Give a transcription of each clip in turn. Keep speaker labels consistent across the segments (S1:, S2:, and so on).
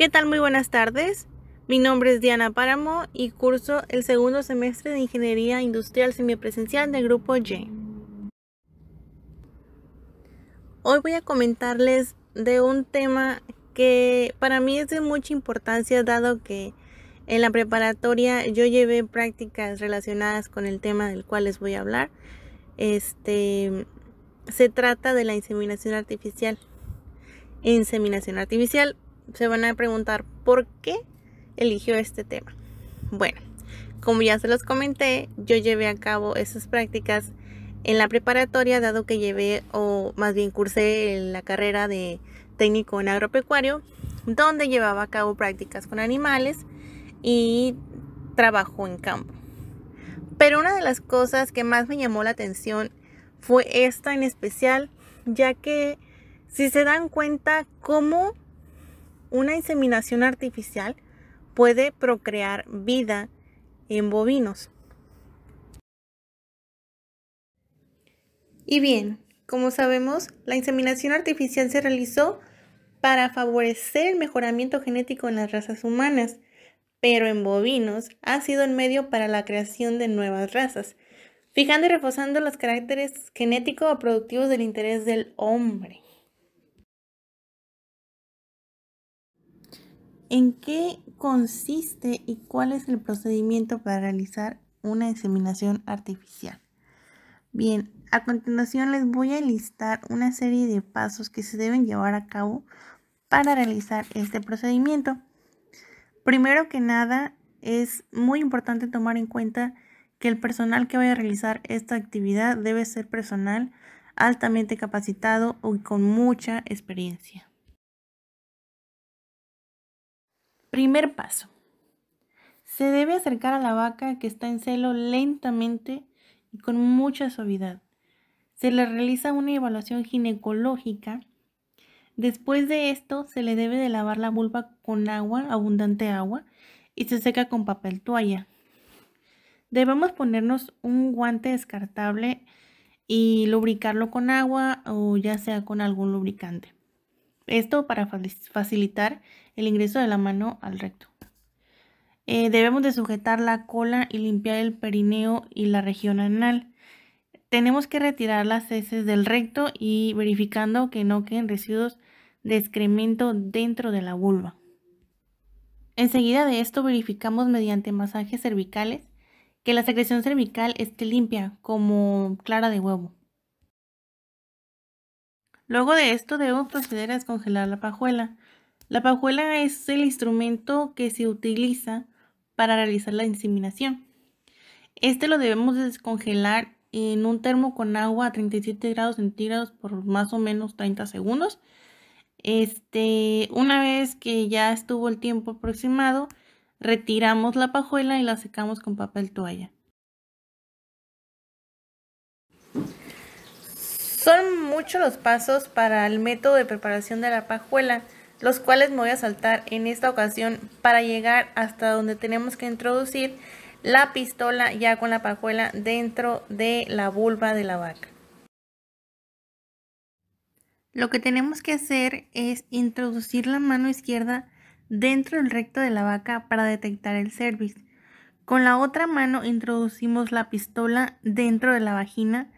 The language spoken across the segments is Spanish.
S1: ¿Qué tal? Muy buenas tardes. Mi nombre es Diana Páramo y curso el segundo semestre de Ingeniería Industrial Semipresencial del Grupo Y. Hoy voy a comentarles de un tema que para mí es de mucha importancia dado que en la preparatoria yo llevé prácticas relacionadas con el tema del cual les voy a hablar. Este se trata de la inseminación artificial. Inseminación artificial se van a preguntar por qué eligió este tema. Bueno, como ya se los comenté, yo llevé a cabo esas prácticas en la preparatoria, dado que llevé o más bien cursé la carrera de técnico en agropecuario, donde llevaba a cabo prácticas con animales y trabajo en campo. Pero una de las cosas que más me llamó la atención fue esta en especial, ya que si se dan cuenta cómo una inseminación artificial puede procrear vida en bovinos. Y bien, como sabemos, la inseminación artificial se realizó para favorecer el mejoramiento genético en las razas humanas, pero en bovinos ha sido el medio para la creación de nuevas razas, fijando y reforzando los caracteres genéticos o productivos del interés del hombre. ¿En qué consiste y cuál es el procedimiento para realizar una inseminación artificial? Bien, a continuación les voy a listar una serie de pasos que se deben llevar a cabo para realizar este procedimiento. Primero que nada, es muy importante tomar en cuenta que el personal que vaya a realizar esta actividad debe ser personal altamente capacitado y con mucha experiencia. Primer paso. Se debe acercar a la vaca que está en celo lentamente y con mucha suavidad. Se le realiza una evaluación ginecológica. Después de esto se le debe de lavar la vulva con agua, abundante agua, y se seca con papel toalla. Debemos ponernos un guante descartable y lubricarlo con agua o ya sea con algún lubricante. Esto para facilitar el ingreso de la mano al recto. Eh, debemos de sujetar la cola y limpiar el perineo y la región anal. Tenemos que retirar las heces del recto y verificando que no queden residuos de excremento dentro de la vulva. Enseguida de esto verificamos mediante masajes cervicales que la secreción cervical esté limpia como clara de huevo. Luego de esto debemos proceder a descongelar la pajuela. La pajuela es el instrumento que se utiliza para realizar la inseminación. Este lo debemos descongelar en un termo con agua a 37 grados centígrados por más o menos 30 segundos. Este, una vez que ya estuvo el tiempo aproximado, retiramos la pajuela y la secamos con papel toalla. Son muchos los pasos para el método de preparación de la pajuela, los cuales me voy a saltar en esta ocasión para llegar hasta donde tenemos que introducir la pistola ya con la pajuela dentro de la vulva de la vaca. Lo que tenemos que hacer es introducir la mano izquierda dentro del recto de la vaca para detectar el cervix. Con la otra mano introducimos la pistola dentro de la vagina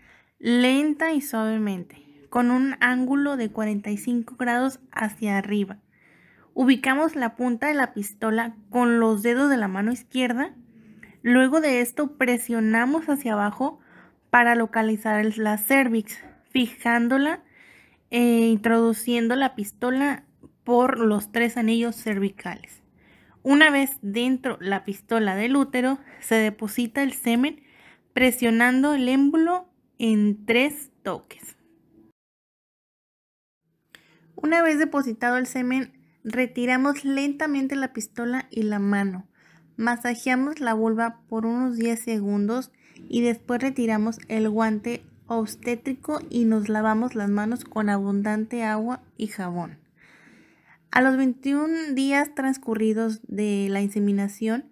S1: lenta y suavemente, con un ángulo de 45 grados hacia arriba. Ubicamos la punta de la pistola con los dedos de la mano izquierda. Luego de esto presionamos hacia abajo para localizar la cervix, fijándola e introduciendo la pistola por los tres anillos cervicales. Una vez dentro la pistola del útero, se deposita el semen presionando el émbolo en tres toques. Una vez depositado el semen, retiramos lentamente la pistola y la mano. Masajeamos la vulva por unos 10 segundos y después retiramos el guante obstétrico y nos lavamos las manos con abundante agua y jabón. A los 21 días transcurridos de la inseminación,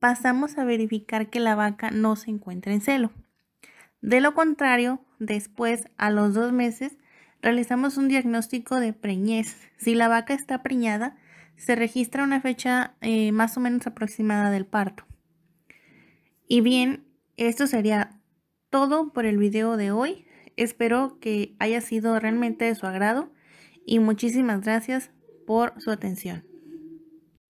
S1: pasamos a verificar que la vaca no se encuentra en celo. De lo contrario, después, a los dos meses, realizamos un diagnóstico de preñez. Si la vaca está preñada, se registra una fecha eh, más o menos aproximada del parto. Y bien, esto sería todo por el video de hoy. Espero que haya sido realmente de su agrado y muchísimas gracias por su atención.